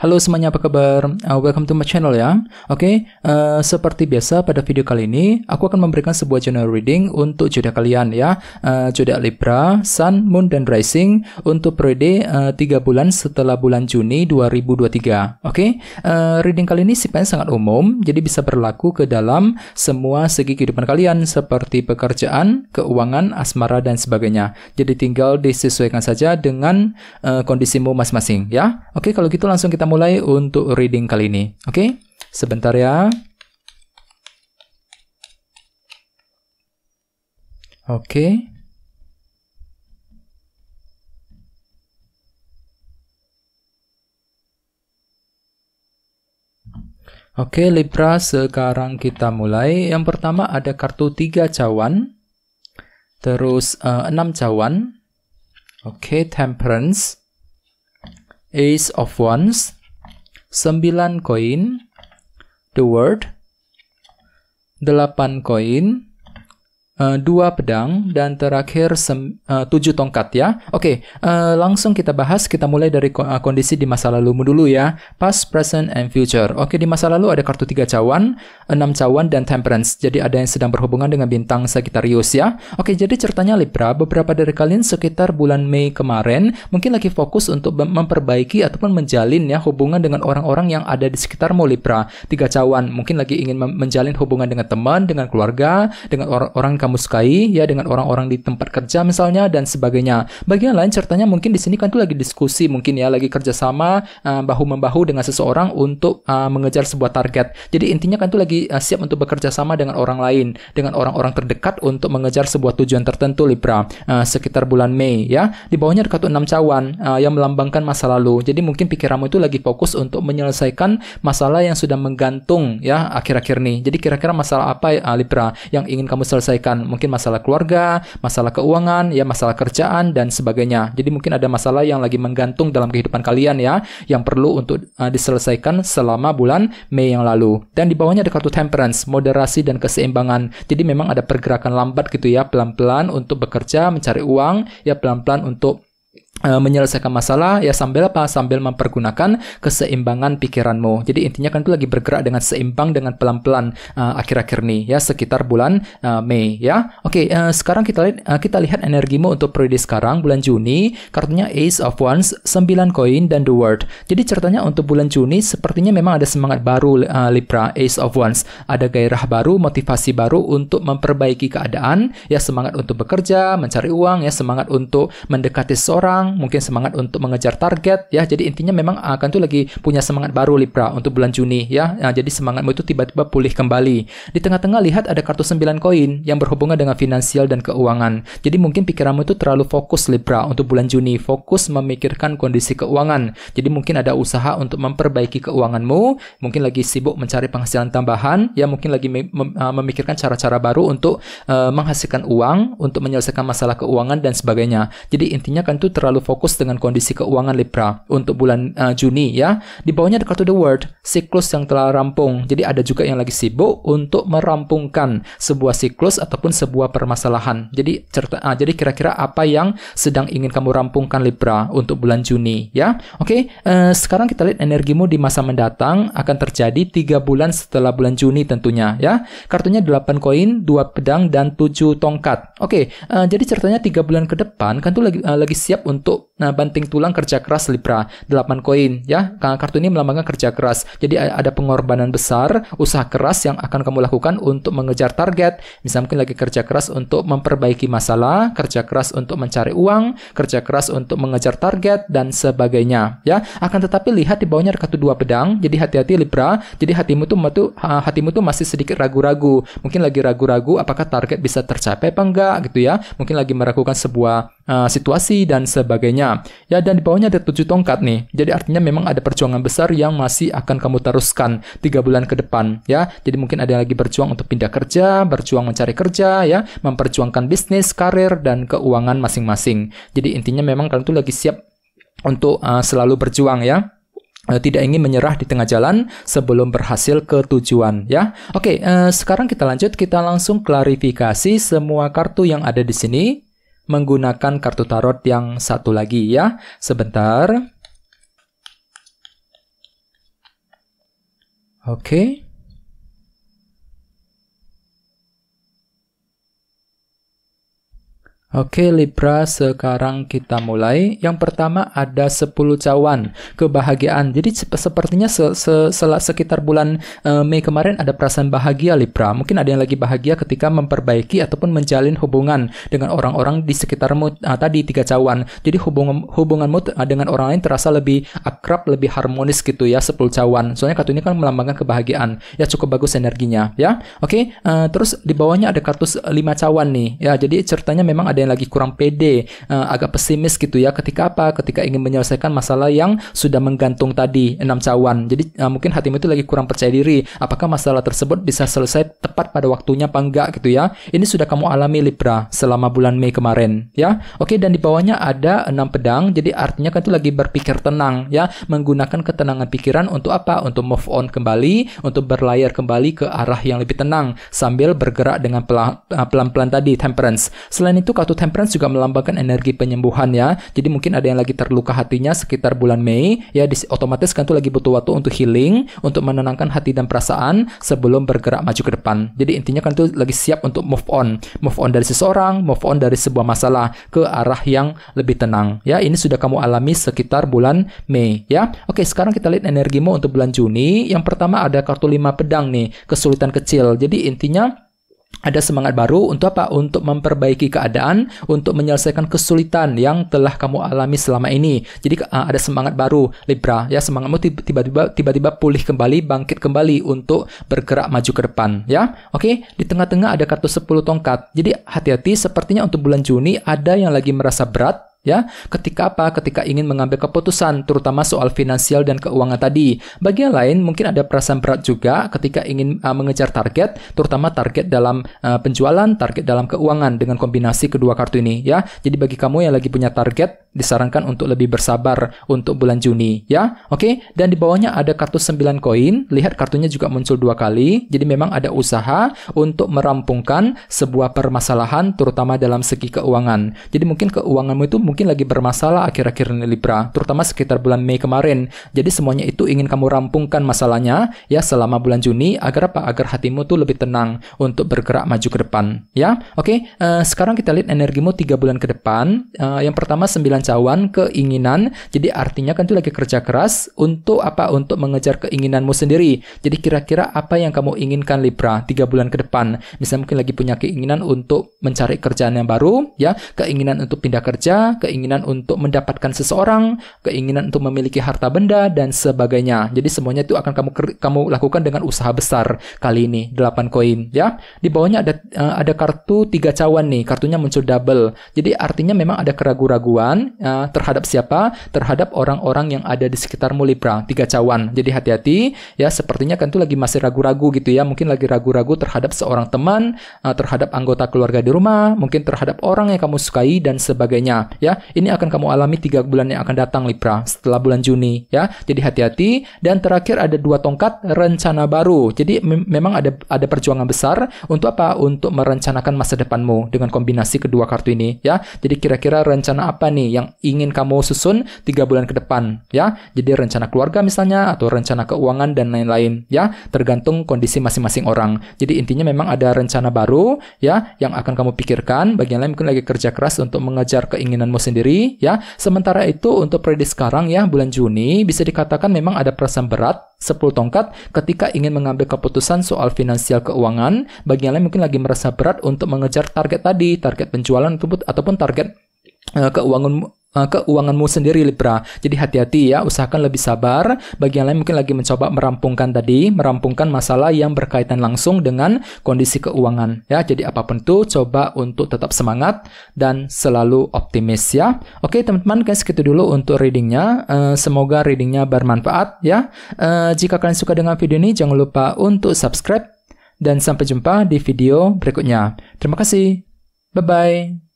Halo semuanya, apa kabar? Uh, welcome to my channel ya. Oke, okay, uh, seperti biasa pada video kali ini, aku akan memberikan sebuah general reading untuk jodoh kalian ya. Uh, Libra, Sun, Moon, dan Rising untuk periode uh, 3 bulan setelah bulan Juni 2023. Oke, okay? uh, reading kali ini sifatnya sangat umum, jadi bisa berlaku ke dalam semua segi kehidupan kalian seperti pekerjaan, keuangan, asmara, dan sebagainya. Jadi tinggal disesuaikan saja dengan uh, kondisimu masing-masing ya. Oke, okay, kalau gitu langsung kita mulai untuk reading kali ini. Oke, okay? sebentar ya. Oke. Okay. Oke, okay, Libra, sekarang kita mulai. Yang pertama ada kartu tiga cawan, terus uh, eh, 6 cawan, Oke, okay, Temperance, Ace of Wands, 9 koin, the word 8 koin, Eh, dua pedang dan terakhir sem, uh, tujuh tongkat ya. Oke, okay, uh, eh, langsung kita bahas. Kita mulai dari uh, kondisi di masa lalu dulu ya. Past, present, and future. Oke, okay, di masa lalu ada kartu tiga cawan, enam cawan, dan temperance. Jadi ada yang sedang berhubungan dengan bintang Sagittarius ya. Oke, okay, jadi ceritanya Libra. Beberapa dari kalian sekitar bulan Mei kemarin mungkin lagi fokus untuk memperbaiki ataupun menjalin ya hubungan dengan orang-orang yang ada di sekitarmu Libra. Tiga cawan mungkin lagi ingin menjalin hubungan dengan teman, dengan keluarga, dengan orang-orang kamu sukai ya dengan orang-orang di tempat kerja misalnya dan sebagainya. Bagian lain ceritanya mungkin di sini kan tuh lagi diskusi mungkin ya lagi kerjasama uh, eh, bahu membahu dengan seseorang untuk uh, mengejar sebuah target. Jadi intinya kan tuh lagi uh, siap untuk bekerja sama dengan orang lain, dengan orang-orang terdekat untuk mengejar sebuah tujuan tertentu Libra uh, sekitar bulan Mei ya. Di bawahnya ada kartu enam cawan uh, yang melambangkan masa lalu. Jadi mungkin pikiranmu itu lagi fokus untuk menyelesaikan masalah yang sudah menggantung ya akhir-akhir ini Jadi kira-kira masalah apa ya, Libra yang ingin kamu selesaikan? mungkin masalah keluarga, masalah keuangan, ya masalah kerjaan dan sebagainya. Jadi mungkin ada masalah yang lagi menggantung dalam kehidupan kalian ya, yang perlu untuk uh, diselesaikan selama bulan Mei yang lalu. Dan di bawahnya ada kartu temperance, moderasi dan keseimbangan. Jadi memang ada pergerakan lambat gitu ya, pelan-pelan untuk bekerja, mencari uang, ya pelan-pelan untuk Eh, menyelesaikan masalah ya sambil apa sambil mempergunakan keseimbangan pikiranmu jadi intinya kan itu lagi bergerak dengan seimbang dengan pelan-pelan akhir eh, akhir-akhir ini ya sekitar bulan uh, Mei ya oke okay, uh, sekarang kita lihat uh, kita lihat energimu untuk periode sekarang bulan Juni kartunya Ace of Wands 9 koin dan The World jadi ceritanya untuk bulan Juni sepertinya memang ada semangat baru uh, Libra Ace of Wands ada gairah baru motivasi baru untuk memperbaiki keadaan ya semangat untuk bekerja mencari uang ya semangat untuk mendekati seorang mungkin semangat untuk mengejar target ya. Jadi intinya memang akan tuh lagi punya semangat baru Libra untuk bulan Juni ya. Nah, jadi semangatmu itu tiba-tiba pulih kembali. Di tengah-tengah lihat ada kartu 9 koin yang berhubungan dengan finansial dan keuangan. Jadi mungkin pikiranmu itu terlalu fokus Libra untuk bulan Juni, fokus memikirkan kondisi keuangan. Jadi mungkin ada usaha untuk memperbaiki keuanganmu, mungkin lagi sibuk mencari penghasilan tambahan, ya mungkin lagi ah, memikirkan cara-cara baru untuk uh, menghasilkan uang, untuk menyelesaikan masalah keuangan dan sebagainya. Jadi intinya kan itu terlalu terlalu fokus dengan kondisi keuangan Libra untuk bulan uh, Juni ya. Di bawahnya ada kartu The World, siklus yang telah rampung. Jadi ada juga yang lagi sibuk untuk merampungkan sebuah siklus ataupun sebuah permasalahan. Jadi cerita uh, jadi kira-kira apa yang sedang ingin kamu rampungkan Libra untuk bulan Juni ya. Oke, okay? uh, eh, sekarang kita lihat energimu di masa mendatang akan terjadi 3 bulan setelah bulan Juni tentunya ya. Kartunya 8 koin, 2 pedang dan 7 tongkat. Oke, okay, uh, jadi ceritanya 3 bulan ke depan kan tuh lagi uh, lagi siap untuk untuk Nah, banting tulang kerja keras Libra, 8 koin ya. Kartu ini melambangkan kerja keras. Jadi ada pengorbanan besar, usaha keras yang akan kamu lakukan untuk mengejar target. Misalnya mungkin lagi kerja keras untuk memperbaiki masalah, kerja keras untuk mencari uang, kerja keras untuk mengejar target dan sebagainya ya. Akan tetapi lihat di bawahnya ada kartu dua pedang. Jadi hati-hati Libra. Jadi hatimu tuh hatimu tuh masih sedikit ragu-ragu. Mungkin lagi ragu-ragu apakah target bisa tercapai apa enggak gitu ya. Mungkin lagi meragukan sebuah uh, situasi dan sebagainya ya dan di bawahnya ada tujuh tongkat nih. Jadi artinya memang ada perjuangan besar yang masih akan kamu teruskan tiga bulan ke depan ya. Jadi mungkin ada lagi berjuang untuk pindah kerja, berjuang mencari kerja ya, memperjuangkan bisnis, karir dan keuangan masing-masing. Jadi intinya memang kalian tuh lagi siap untuk uh, selalu berjuang ya eh, tidak ingin menyerah di tengah jalan sebelum berhasil ke tujuan ya. Oke, eh, sekarang kita lanjut kita langsung klarifikasi semua kartu yang ada di sini menggunakan kartu tarot yang satu lagi ya. Sebentar. Oke. Okay. Oke Libra, sekarang kita mulai. Yang pertama ada 10 cawan kebahagiaan. Jadi sepertinya se -se -se sekitar bulan e, Mei kemarin ada perasaan bahagia Libra. Mungkin ada yang lagi bahagia ketika memperbaiki ataupun menjalin hubungan dengan orang-orang di sekitarmu ah, tadi tiga cawan. Jadi hubungan hubunganmu ah, dengan orang lain terasa lebih akrab, lebih harmonis gitu ya 10 cawan. Soalnya kartu ini kan melambangkan kebahagiaan. Ya cukup bagus energinya ya. Oke, e, terus di bawahnya ada kartu 5 cawan nih. Ya, jadi ceritanya memang ada ada yang lagi kurang pede, uh, agak pesimis gitu ya ketika apa? Ketika ingin menyelesaikan masalah yang sudah menggantung tadi enam cawan. Jadi uh, mungkin hatimu itu lagi kurang percaya diri, apakah masalah tersebut bisa selesai tepat pada waktunya apa enggak gitu ya. Ini sudah kamu alami Libra selama bulan Mei kemarin ya. Oke, dan di bawahnya ada enam pedang. Jadi artinya kan itu lagi berpikir tenang ya, menggunakan ketenangan pikiran untuk apa? Untuk move on kembali, untuk berlayar kembali ke arah yang lebih tenang sambil bergerak dengan eh, pelan-pelan tadi temperance. Selain itu kartu Kartu temperance juga melambangkan energi penyembuhan ya. Jadi mungkin ada yang lagi terluka hatinya sekitar bulan Mei, ya di, otomatis kan tuh lagi butuh waktu untuk healing, untuk menenangkan hati dan perasaan sebelum bergerak maju ke depan. Jadi intinya kan tuh lagi siap untuk move on. Move on dari seseorang, move on dari sebuah masalah ke arah yang lebih tenang. Ya, ini sudah kamu alami sekitar bulan Mei ya. Oke, sekarang kita lihat energimu untuk bulan Juni. Yang pertama ada kartu lima pedang nih, kesulitan kecil. Jadi intinya ada semangat baru untuk apa? Untuk memperbaiki keadaan, untuk menyelesaikan kesulitan yang telah kamu alami selama ini. Jadi uh, ada semangat baru Libra, ya semangatmu tiba-tiba tiba-tiba pulih kembali, bangkit kembali untuk bergerak maju ke depan, ya. Oke, di tengah-tengah ada kartu 10 tongkat. Jadi hati-hati sepertinya untuk bulan Juni ada yang lagi merasa berat ya. Ketika apa? Ketika ingin mengambil keputusan terutama soal finansial dan keuangan tadi. Bagian lain mungkin ada perasaan berat juga ketika ingin uh, mengejar target, terutama target dalam uh, penjualan, target dalam keuangan dengan kombinasi kedua kartu ini ya. Jadi bagi kamu yang lagi punya target disarankan untuk lebih bersabar untuk bulan Juni ya. Oke, dan di bawahnya ada kartu 9 koin. Lihat kartunya juga muncul dua kali. Jadi memang ada usaha untuk merampungkan sebuah permasalahan terutama dalam segi keuangan. Jadi mungkin keuanganmu itu mungkin lagi bermasalah akhir-akhir ini Libra, terutama sekitar bulan Mei kemarin. Jadi semuanya itu ingin kamu rampungkan masalahnya ya selama bulan Juni agar apa? Agar hatimu tuh lebih tenang untuk bergerak maju ke depan ya. Oke, okay? uh, eh, sekarang kita lihat energimu tiga bulan ke depan. Uh, yang pertama sembilan cawan keinginan. Jadi artinya kan tuh lagi kerja keras untuk apa? Untuk mengejar keinginanmu sendiri. Jadi kira-kira apa yang kamu inginkan Libra tiga bulan ke depan? Misalnya mungkin lagi punya keinginan untuk mencari kerjaan yang baru ya, keinginan untuk pindah kerja, keinginan untuk mendapatkan seseorang, keinginan untuk memiliki harta benda dan sebagainya. Jadi semuanya itu akan kamu kamu lakukan dengan usaha besar kali ini 8 koin ya. Di bawahnya ada uh, ada kartu tiga cawan nih, kartunya muncul double. Jadi artinya memang ada keraguan-raguan uh, eh, terhadap siapa? Terhadap orang-orang yang ada di sekitarmu Libra, tiga cawan. Jadi hati-hati ya, sepertinya kan tuh lagi masih ragu-ragu gitu ya, mungkin lagi ragu-ragu terhadap seorang teman, uh, terhadap anggota keluarga di rumah, mungkin terhadap orang yang kamu sukai dan sebagainya ya ya. Ini akan kamu alami tiga bulan yang akan datang Libra setelah bulan Juni ya. Jadi hati-hati dan terakhir ada dua tongkat rencana baru. Jadi mem memang ada ada perjuangan besar untuk apa? Untuk merencanakan masa depanmu dengan kombinasi kedua kartu ini ya. Jadi kira-kira rencana apa nih yang ingin kamu susun tiga bulan ke depan ya. Jadi rencana keluarga misalnya atau rencana keuangan dan lain-lain ya, tergantung kondisi masing-masing orang. Jadi intinya memang ada rencana baru ya yang akan kamu pikirkan bagian lain mungkin lagi kerja keras untuk mengejar keinginanmu sendiri ya. Sementara itu untuk prediksi sekarang ya bulan Juni bisa dikatakan memang ada perasaan berat 10 tongkat ketika ingin mengambil keputusan soal finansial keuangan bagi yang lain mungkin lagi merasa berat untuk mengejar target tadi, target penjualan ataupun target eh, keuangan Eh, keuanganmu sendiri Libra. Jadi hati-hati ya, usahakan lebih sabar. Bagi yang lain mungkin lagi mencoba merampungkan tadi, merampungkan masalah yang berkaitan langsung dengan kondisi keuangan ya. Jadi apapun itu coba untuk tetap semangat dan selalu optimis ya. Oke teman-teman, guys segitu dulu untuk readingnya. Eh, semoga readingnya bermanfaat ya. Eh, jika kalian suka dengan video ini jangan lupa untuk subscribe dan sampai jumpa di video berikutnya. Terima kasih. Bye bye.